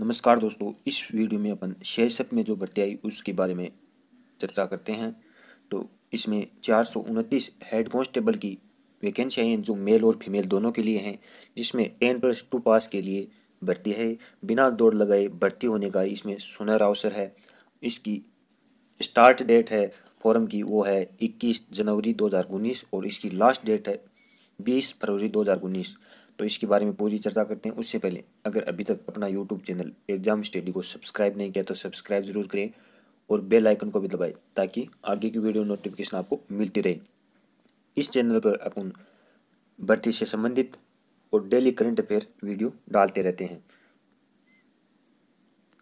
नमस्कार दोस्तों इस वीडियो में अपन शेषप में जो भर्ती आई उसके बारे में चर्चा करते हैं तो इसमें चार सौ उनतीस हेड कॉन्स्टेबल की वैकेंसियाँ हैं जो मेल और फीमेल दोनों के लिए हैं जिसमें टेन प्लस टू पास के लिए भर्ती है बिना दौड़ लगाए भर्ती होने का इसमें सुनहरा अवसर है इसकी स्टार्ट डेट है फॉरम की वो है इक्कीस जनवरी दो और इसकी लास्ट डेट है बीस फरवरी दो तो इसके बारे में पूरी चर्चा करते हैं उससे पहले अगर अभी तक अपना यूट्यूब चैनल एग्जाम स्टडी को सब्सक्राइब नहीं किया तो सब्सक्राइब ज़रूर करें और बेल आइकन को भी दबाएं ताकि आगे की वीडियो नोटिफिकेशन आपको मिलती रहे इस चैनल पर अपन भर्ती से संबंधित और डेली करंट अफेयर वीडियो डालते रहते हैं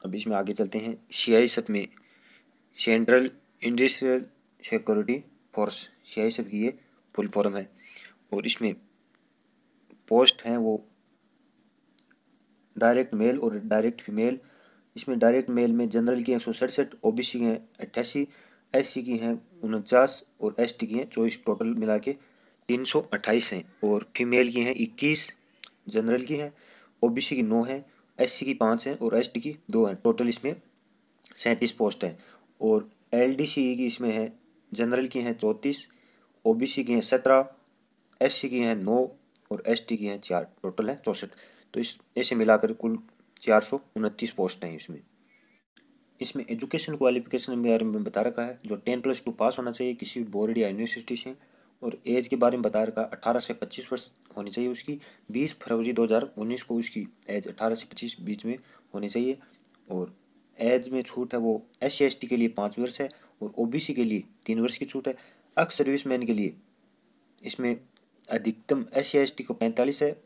अब इसमें आगे चलते हैं सीआईएसएफ में central industrial security force CISF की ये फुल फॉर्म है और इसमें पोस्ट हैं वो डायरेक्ट मेल और डायरेक्ट फीमेल इसमें डायरेक्ट मेल में जनरल की एक सौ सड़सठ ओ बी सी की हैं अट्ठासी एस सी की हैं उनचास और एस टी की हैं चौबीस टोटल मिला के तीन सौ अट्ठाईस हैं और फीमेल की हैं इक्कीस जनरल की हैं ओ बी सी की नौ हैं एस सी की पाँच हैं और एस टी की दो हैं टोटल इसमें सैंतीस पोस्ट हैं और एल डी सी की इसमें हैं जनरल की हैं चौंतीस ओ बी सी की हैं सत्रह एस सी की हैं नौ और एस की हैं चार टोटल है चौंसठ तो इस ऐसे मिलाकर कुल चार सौ उनतीस पोस्ट हैं इसमें इसमें एजुकेशन क्वालिफिकेशन के बारे में बता रखा है जो टेन प्लस टू पास होना चाहिए किसी भी बोर्ड या यूनिवर्सिटी से और एज के बारे में बता रखा है अठारह से पच्चीस वर्ष होनी चाहिए उसकी बीस फरवरी दो हज़ार उन्नीस को उसकी एज अठारह से पच्चीस बीच में होनी चाहिए और एज में छूट है वो एस सी के लिए पाँच वर्ष है और ओ के लिए तीन वर्ष की छूट है अक्स सर्विस मैन के लिए इसमें अधिकतम एस सी को पैंतालीस है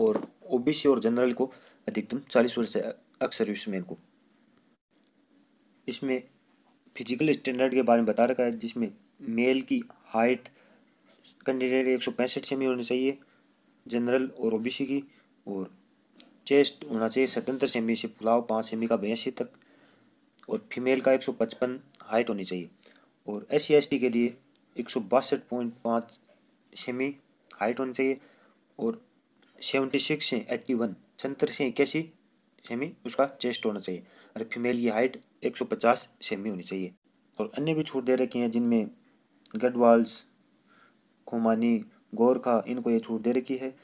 और ओबीसी और जनरल को अधिकतम चालीस वर्ष है अक्सर सर्विसमैन को इसमें फिजिकल स्टैंडर्ड के बारे में बता रखा है जिसमें मेल की हाइट कैंडिडेट एक सौ पैंसठ सेमी होनी चाहिए जनरल और ओबीसी की और चेस्ट होना चाहिए सतहत्तर सेमी से फुलाव पाँच सेमी का बयासी तक और फीमेल का एक सौ पचपन हाइट होनी चाहिए और एस सी के लिए एक सौ बासठ पॉइंट पाँच सेमी हाइट होनी चाहिए और सेवेंटी सिक्स से एट्टी वन सत्तर से इक्यासी सेमी उसका चेस्ट होना चाहिए और फीमेल की हाइट एक सौ पचास सेमी होनी चाहिए और अन्य भी छूट दे रखी हैं जिनमें गढ़वाल्स खुमानी गोरखा इनको ये छूट दे रखी है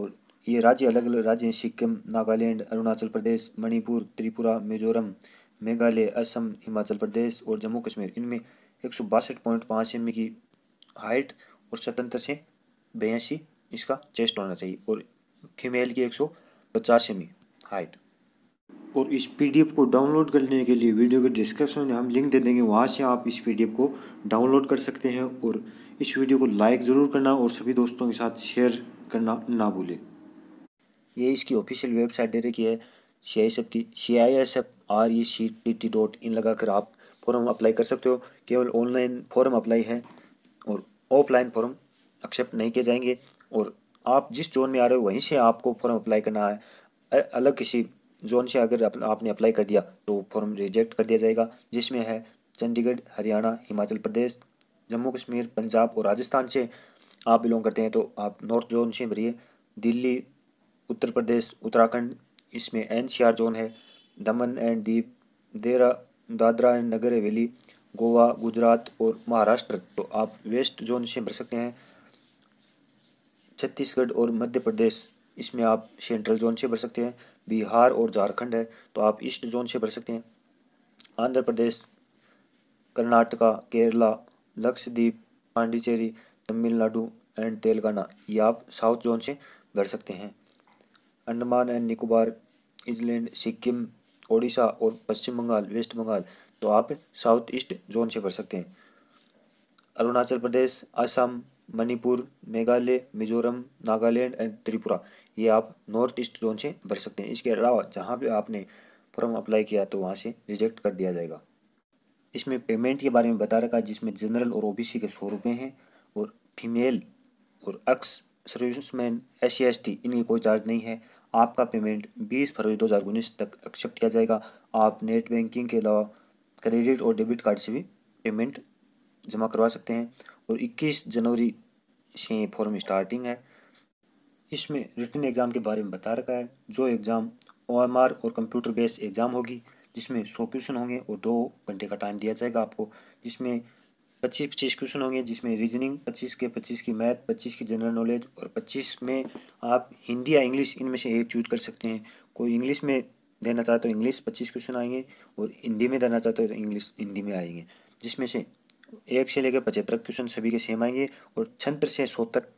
और ये राज्य अलग अलग राज्य हैं सिक्किम नागालैंड अरुणाचल प्रदेश मणिपुर त्रिपुरा मिजोरम मेघालय असम हिमाचल प्रदेश और जम्मू कश्मीर इनमें एक सौ बासठ पॉइंट पाँच एम की हाइट और स्वतंत्र से बयासी इसका चेस्ट होना चाहिए और फीमेल की एक सौ पचास हाइट और इस पीडीएफ को डाउनलोड करने के लिए वीडियो के डिस्क्रिप्शन में हम लिंक दे देंगे वहाँ से आप इस पीडीएफ को डाउनलोड कर सकते हैं और इस वीडियो को लाइक ज़रूर करना और सभी दोस्तों के साथ शेयर करना ना भूलें ये इसकी ऑफिशियल वेबसाइट दे रखी है सी आई एस एफ की C I S F R E C T T dot in लगा कर आप फॉर्म अप्लाई कर सकते हो केवल ऑनलाइन फॉर्म अप्लाई है और ऑफलाइन फॉर्म एक्सेप्ट नहीं किए जाएंगे और आप जिस जोन में आ रहे हो वहीं से आपको फॉर्म अप्लाई करना है अलग किसी जोन से अगर आप, आपने अप्लाई कर दिया तो फॉर्म रिजेक्ट कर दिया जाएगा जिसमें है चंडीगढ़ हरियाणा हिमाचल प्रदेश जम्मू कश्मीर पंजाब और राजस्थान से आप बिलोंग करते हैं तो आप नॉर्थ जोन से भरिए दिल्ली उत्तर प्रदेश उत्तराखंड इसमें एन जोन है दमन एंड दीप देरा दादरा एंड नगर हवेली गोवा गुजरात और महाराष्ट्र तो आप वेस्ट जोन से भर सकते हैं छत्तीसगढ़ और मध्य प्रदेश इसमें आप सेंट्रल जोन से भर सकते हैं बिहार और झारखंड है तो आप ईस्ट जोन से भर सकते हैं आंध्र प्रदेश कर्नाटका केरला लक्षद्वीप पांडिचेरी तमिलनाडु एंड तेलंगाना ये आप साउथ जोन से भर सकते हैं अंडमान एंड निकोबार इजलैंड सिक्किम ओडिशा और पश्चिम बंगाल वेस्ट बंगाल तो आप साउथ ईस्ट जोन से भर सकते हैं अरुणाचल प्रदेश असम मणिपुर मेघालय मिजोरम नागालैंड एंड त्रिपुरा ये आप नॉर्थ ईस्ट जोन से भर सकते हैं इसके अलावा जहाँ पे आपने फॉर्म अप्लाई किया तो वहाँ से रिजेक्ट कर दिया जाएगा इसमें पेमेंट के बारे में बता रखा है जिसमें जनरल और ओबीसी के सौ रुपये हैं और फीमेल और ex serviceman S C S T इनकी कोई चार्ज नहीं है आपका पेमेंट 20 फरवरी दो तक एक्सेप्ट किया जाएगा आप नेट बैंकिंग के अलावा क्रेडिट और डेबिट कार्ड से भी पेमेंट जमा करवा सकते हैं और 21 जनवरी से फॉर्म स्टार्टिंग है इसमें रिटर्न एग्ज़ाम के बारे में बता रखा है जो एग्ज़ाम ओ और कंप्यूटर बेस्ड एग्ज़ाम होगी जिसमें सौ क्वेश्चन होंगे और दो घंटे का टाइम दिया जाएगा आपको जिसमें पच्चीस पच्चीस क्वेश्चन होंगे जिसमें रीजनिंग पच्चीस के पच्चीस की मैथ पच्चीस की जनरल नॉलेज और पच्चीस में आप हिंदी या इंग्लिश इनमें से एक चूज कर सकते हैं कोई इंग्लिश में देना चाहते हो इंग्लिश पच्चीस क्वेश्चन आएंगे और हिंदी में देना चाहते हो तो इंग्लिश हिंदी में आएंगे जिसमें से एक से लेकर पचहत्तर क्वेश्चन सभी के सेम आएंगे और छंत्र से सौ तक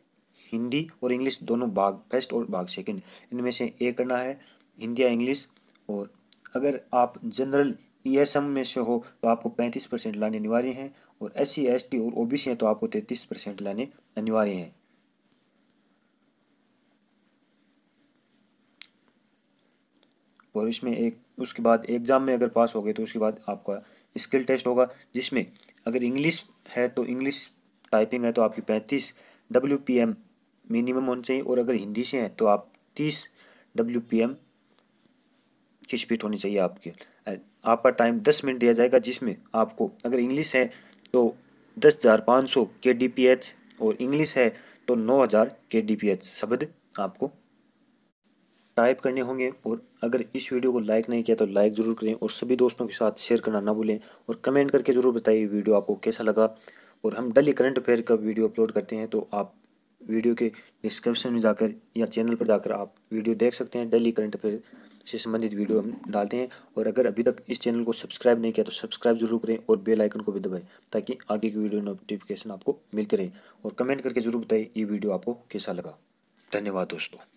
हिंदी और इंग्लिश दोनों भाग फर्स्ट और भाग सेकंड इनमें से ए करना है हिंदी या इंग्लिश और अगर आप जनरल ई एस एम में से हो तो आपको पैंतीस परसेंट लाने अनिवार्य हैं और एस सी एस टी और ओ बी सी हैं तो आपको तैंतीस परसेंट लाने अनिवार्य हैं और इसमें एक उसके बाद एग्ज़ाम में अगर पास हो गए तो उसके बाद आपका स्किल टेस्ट होगा जिसमें अगर इंग्लिश है तो इंग्लिश टाइपिंग है तो आपकी पैंतीस डब्ल्यू पी एम मिनिमम होनी चाहिए और अगर हिंदी से हैं तो आप तीस डब्ल्यू पी एम की स्पीड होनी चाहिए आपके आपका टाइम दस मिनट दिया जाएगा जिसमें आपको अगर इंग्लिश है तो दस हज़ार पाँच सौ के डी पी एच और इंग्लिश है तो नौ हज़ार के डी पी एच शब्द आपको टाइप करने होंगे और अगर इस वीडियो को लाइक नहीं किया तो लाइक ज़रूर करें और सभी दोस्तों के साथ शेयर करना ना भूलें और कमेंट करके ज़रूर बताइए वीडियो आपको कैसा लगा और हम डेली करंट अफेयर का वीडियो अपलोड करते हैं तो आप वीडियो के डिस्क्रिप्शन में जाकर या चैनल पर जाकर आप वीडियो देख सकते हैं डेली करंट अफेयर से संबंधित वीडियो हम डालते हैं और अगर अभी तक इस चैनल को सब्सक्राइब नहीं किया तो सब्सक्राइब जरूर करें और बेल आइकन को भी दबाएं ताकि आगे की वीडियो नोटिफिकेशन आपको मिलते रहे और कमेंट करके ज़रूर बताएं ये वीडियो आपको कैसा लगा धन्यवाद दोस्तों